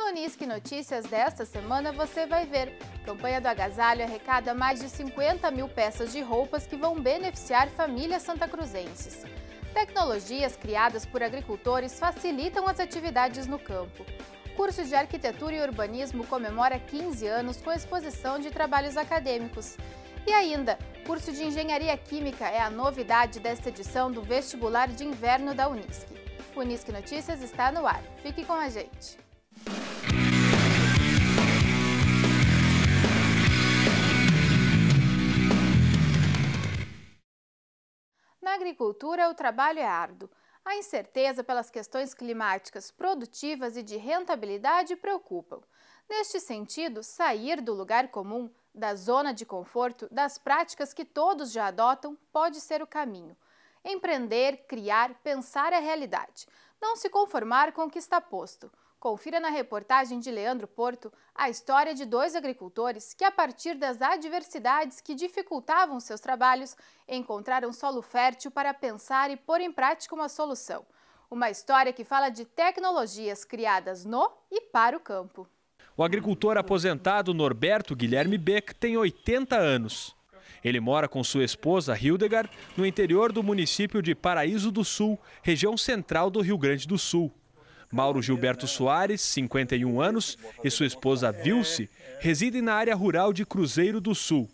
No Unisque Notícias desta semana você vai ver. Campanha do Agasalho arrecada mais de 50 mil peças de roupas que vão beneficiar famílias santacruzenses. Tecnologias criadas por agricultores facilitam as atividades no campo. Curso de Arquitetura e Urbanismo comemora 15 anos com exposição de trabalhos acadêmicos. E ainda, curso de Engenharia Química é a novidade desta edição do Vestibular de Inverno da O Unisque Notícias está no ar. Fique com a gente. Na agricultura, o trabalho é árduo. A incerteza pelas questões climáticas produtivas e de rentabilidade preocupam. Neste sentido, sair do lugar comum, da zona de conforto, das práticas que todos já adotam, pode ser o caminho. Empreender, criar, pensar é a realidade. Não se conformar com o que está posto. Confira na reportagem de Leandro Porto a história de dois agricultores que, a partir das adversidades que dificultavam seus trabalhos, encontraram solo fértil para pensar e pôr em prática uma solução. Uma história que fala de tecnologias criadas no e para o campo. O agricultor aposentado Norberto Guilherme Beck tem 80 anos. Ele mora com sua esposa, Hildegard, no interior do município de Paraíso do Sul, região central do Rio Grande do Sul. Mauro Gilberto Soares, 51 anos, e sua esposa Vilce residem na área rural de Cruzeiro do Sul.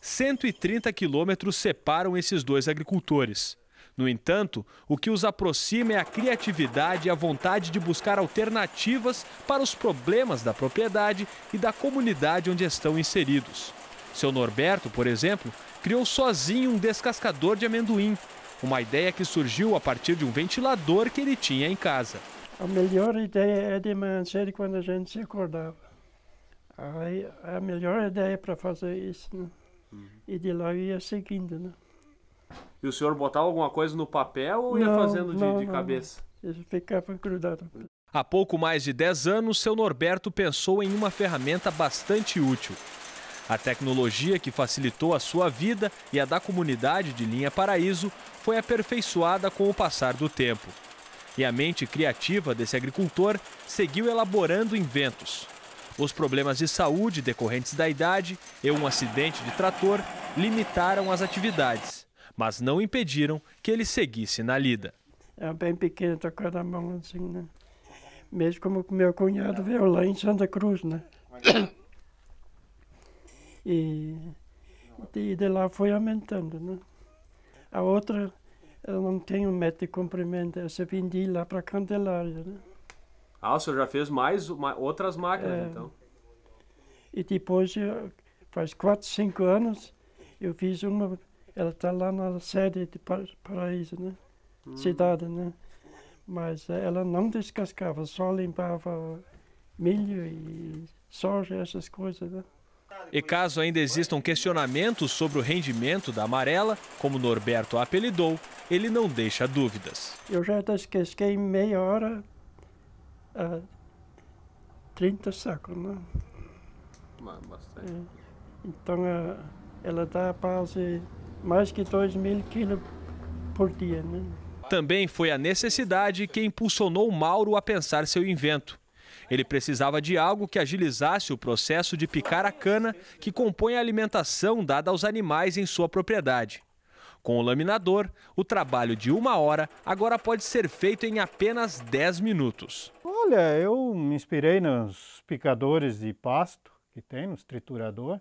130 quilômetros separam esses dois agricultores. No entanto, o que os aproxima é a criatividade e a vontade de buscar alternativas para os problemas da propriedade e da comunidade onde estão inseridos. Seu Norberto, por exemplo, criou sozinho um descascador de amendoim, uma ideia que surgiu a partir de um ventilador que ele tinha em casa. A melhor ideia é de manhã cedo quando a gente se acordava. Aí a melhor ideia para fazer isso, né? Uhum. E de lá ia seguindo, né? E o senhor botava alguma coisa no papel ou não, ia fazendo de, não, de cabeça? Não. ficava grudado. Há pouco mais de 10 anos, seu Norberto pensou em uma ferramenta bastante útil. A tecnologia que facilitou a sua vida e a da comunidade de Linha Paraíso foi aperfeiçoada com o passar do tempo. E a mente criativa desse agricultor seguiu elaborando inventos. Os problemas de saúde decorrentes da idade e um acidente de trator limitaram as atividades, mas não impediram que ele seguisse na lida. Era é bem pequeno, tocando tá a mão assim, né? Mesmo como meu cunhado veio lá em Santa Cruz, né? E, e de lá foi aumentando, né? A outra eu não tenho um metro de comprimento, eu só vendi lá para Candelária. Né? Ah, o senhor já fez mais uma, outras máquinas, é. então? E depois, faz quatro, cinco anos, eu fiz uma, ela está lá na sede de Paraíso, né? Hum. Cidade, né? Mas eh, ela não descascava, só limpava milho e soja, essas coisas, né? E caso ainda existam questionamentos sobre o rendimento da amarela, como Norberto a apelidou, ele não deixa dúvidas. Eu já descasquei meia hora a 30 sacos, né? Bastante. É. Então ela dá quase mais que 2 mil quilos por dia, né? Também foi a necessidade que impulsionou Mauro a pensar seu invento. Ele precisava de algo que agilizasse o processo de picar a cana que compõe a alimentação dada aos animais em sua propriedade. Com o laminador, o trabalho de uma hora agora pode ser feito em apenas 10 minutos. Olha, eu me inspirei nos picadores de pasto que tem, nos triturador.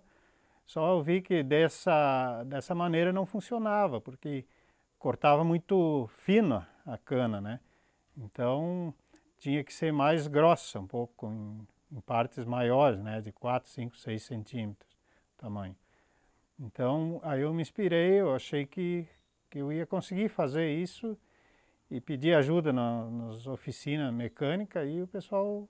Só eu vi que dessa, dessa maneira não funcionava, porque cortava muito fino a cana, né? Então, tinha que ser mais grossa, um pouco em, em partes maiores, né, de 4, 5, 6 centímetros tamanho. Então, aí eu me inspirei, eu achei que, que eu ia conseguir fazer isso e pedi ajuda na, nas oficinas mecânicas e o pessoal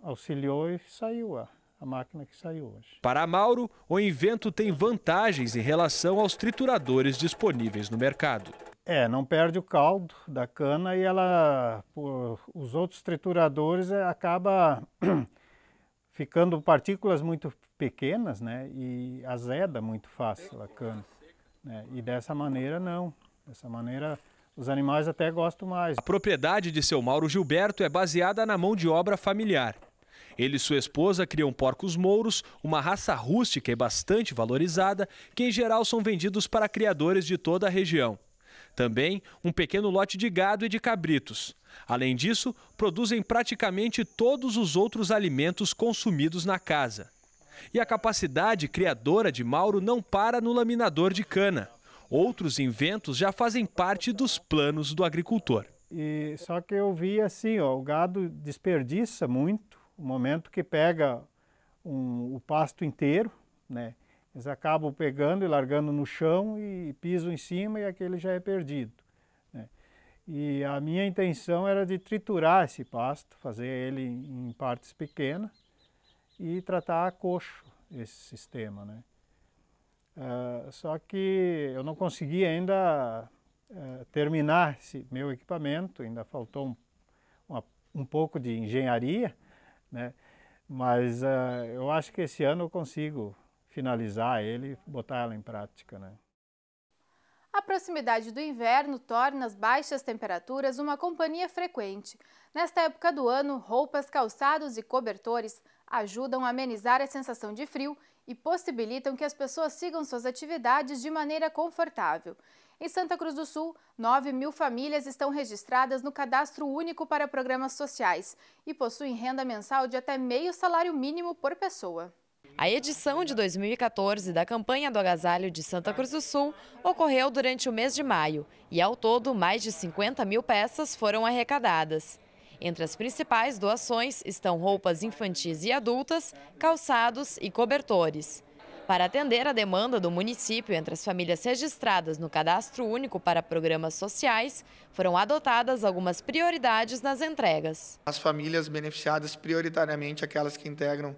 auxiliou e saiu a, a máquina que saiu hoje. Para Mauro, o invento tem vantagens em relação aos trituradores disponíveis no mercado. É, não perde o caldo da cana e ela, por, os outros trituradores é, acaba ficando partículas muito pequenas, né? E azeda muito fácil a cana. Né? E dessa maneira não. Dessa maneira os animais até gostam mais. A propriedade de seu Mauro Gilberto é baseada na mão de obra familiar. Ele e sua esposa criam porcos mouros, uma raça rústica e bastante valorizada, que em geral são vendidos para criadores de toda a região. Também um pequeno lote de gado e de cabritos. Além disso, produzem praticamente todos os outros alimentos consumidos na casa. E a capacidade criadora de Mauro não para no laminador de cana. Outros inventos já fazem parte dos planos do agricultor. E só que eu vi assim, ó, o gado desperdiça muito o momento que pega um, o pasto inteiro, né? Eles acabam pegando e largando no chão e piso em cima e aquele já é perdido. Né? E a minha intenção era de triturar esse pasto, fazer ele em partes pequenas e tratar a coxo esse sistema. Né? Uh, só que eu não consegui ainda uh, terminar esse meu equipamento, ainda faltou um, uma, um pouco de engenharia, né? mas uh, eu acho que esse ano eu consigo finalizar ele e botar ela em prática. Né? A proximidade do inverno torna as baixas temperaturas uma companhia frequente. Nesta época do ano, roupas, calçados e cobertores ajudam a amenizar a sensação de frio e possibilitam que as pessoas sigam suas atividades de maneira confortável. Em Santa Cruz do Sul, 9 mil famílias estão registradas no Cadastro Único para Programas Sociais e possuem renda mensal de até meio salário mínimo por pessoa. A edição de 2014 da campanha do agasalho de Santa Cruz do Sul ocorreu durante o mês de maio e, ao todo, mais de 50 mil peças foram arrecadadas. Entre as principais doações estão roupas infantis e adultas, calçados e cobertores. Para atender a demanda do município entre as famílias registradas no Cadastro Único para Programas Sociais, foram adotadas algumas prioridades nas entregas. As famílias beneficiadas prioritariamente aquelas que integram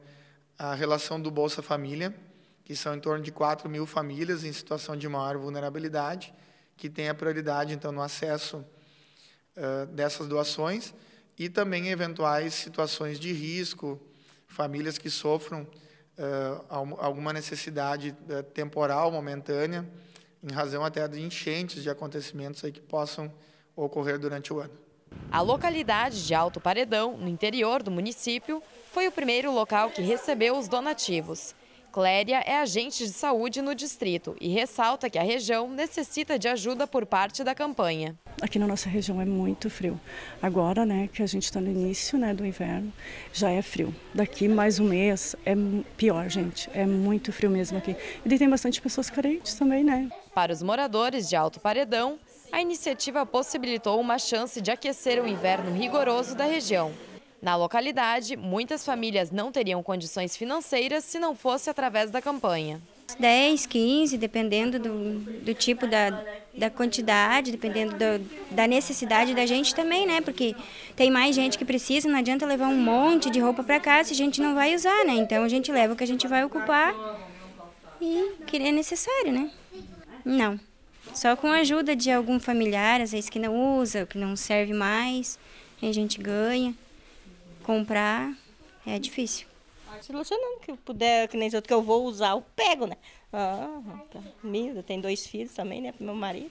a relação do Bolsa Família, que são em torno de 4 mil famílias em situação de maior vulnerabilidade, que tem a prioridade, então, no acesso uh, dessas doações e também eventuais situações de risco, famílias que sofram uh, alguma necessidade uh, temporal, momentânea, em razão até de enchentes, de acontecimentos aí que possam ocorrer durante o ano. A localidade de Alto Paredão, no interior do município, foi o primeiro local que recebeu os donativos. Cléria é agente de saúde no distrito e ressalta que a região necessita de ajuda por parte da campanha. Aqui na nossa região é muito frio. Agora, né, que a gente está no início né, do inverno, já é frio. Daqui mais um mês é pior, gente. É muito frio mesmo aqui. E tem bastante pessoas carentes também, né? Para os moradores de Alto Paredão, a iniciativa possibilitou uma chance de aquecer o inverno rigoroso da região. Na localidade, muitas famílias não teriam condições financeiras se não fosse através da campanha. 10, 15, dependendo do, do tipo da, da quantidade, dependendo do, da necessidade da gente também, né? Porque tem mais gente que precisa, não adianta levar um monte de roupa para cá se a gente não vai usar, né? Então a gente leva o que a gente vai ocupar e que é necessário, né? Não. Só com a ajuda de algum familiar, às vezes que não usa, que não serve mais, a gente ganha comprar é difícil. Solucionando que eu puder, que nem outro que eu vou usar, eu pego, né? Ah, tá. tem dois filhos também, né? Pro meu marido.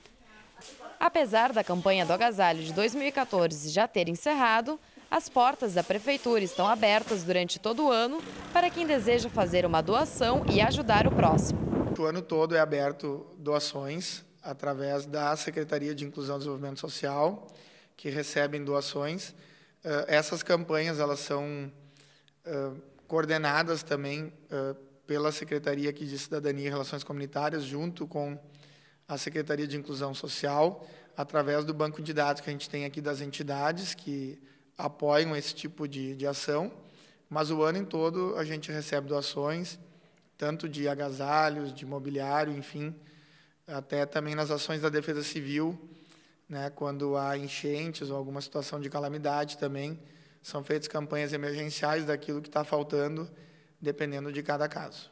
Apesar da campanha do agasalho de 2014 já ter encerrado, as portas da prefeitura estão abertas durante todo o ano para quem deseja fazer uma doação e ajudar o próximo. O ano todo é aberto doações através da Secretaria de Inclusão e Desenvolvimento Social, que recebem doações. Ah, essas campanhas elas são ah, coordenadas também ah, pela Secretaria aqui de Cidadania e Relações Comunitárias, junto com a Secretaria de Inclusão Social, através do banco de dados que a gente tem aqui das entidades que apoiam esse tipo de, de ação. Mas o ano em todo a gente recebe doações, tanto de agasalhos, de mobiliário, enfim, até também nas ações da Defesa Civil, né, quando há enchentes ou alguma situação de calamidade também, são feitas campanhas emergenciais daquilo que está faltando, dependendo de cada caso.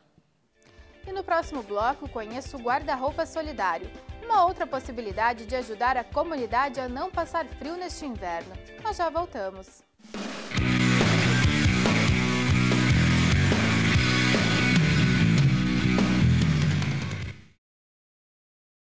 E no próximo bloco, conheça o guarda-roupa solidário, uma outra possibilidade de ajudar a comunidade a não passar frio neste inverno. Nós já voltamos.